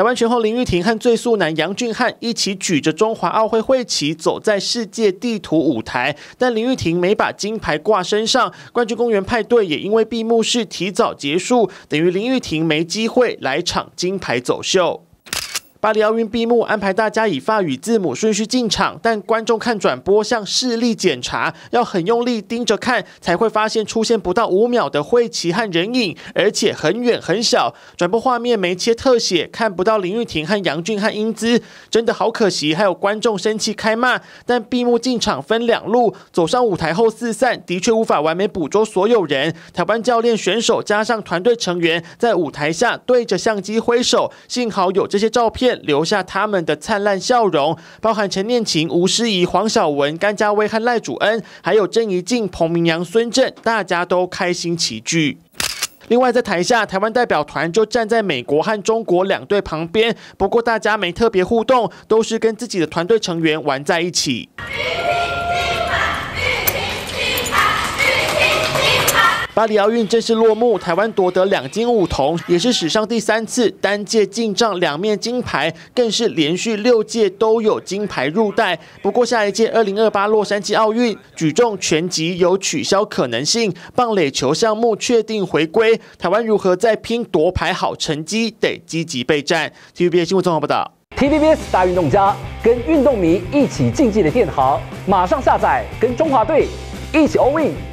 台湾拳后林玉婷和最素男杨俊翰一起举着中华奥会会旗走在世界地图舞台，但林玉婷没把金牌挂身上，冠军公园派对也因为闭幕式提早结束，等于林玉婷没机会来场金牌走秀。巴黎奥运闭幕安排大家以法语字母顺序进场，但观众看转播像视力检查，要很用力盯着看才会发现出现不到五秒的会旗和人影，而且很远很小，转播画面没切特写，看不到林玉婷和杨俊和英姿，真的好可惜。还有观众生气开骂，但闭幕进场分两路走上舞台后四散，的确无法完美捕捉所有人。台湾教练、选手加上团队成员在舞台下对着相机挥手，幸好有这些照片。留下他们的灿烂笑容，包含陈念琴、吴诗怡、黄晓雯、甘家威和赖祖恩，还有郑怡静、彭明阳、孙正，大家都开心齐聚。另外，在台下，台湾代表团就站在美国和中国两队旁边，不过大家没特别互动，都是跟自己的团队成员玩在一起。巴黎奥运正式落幕，台湾夺得两金五铜，也是史上第三次单届进账两面金牌，更是连续六届都有金牌入袋。不过下一届二零二八洛杉矶奥运，举重、拳击有取消可能性，棒垒球项目确定回归。台湾如何在拼夺牌好成绩，得积极备战。TVBS 新闻综合报道。TVBS 大运动家跟运动迷一起竞技的电航，马上下载，跟中华队一起 all i n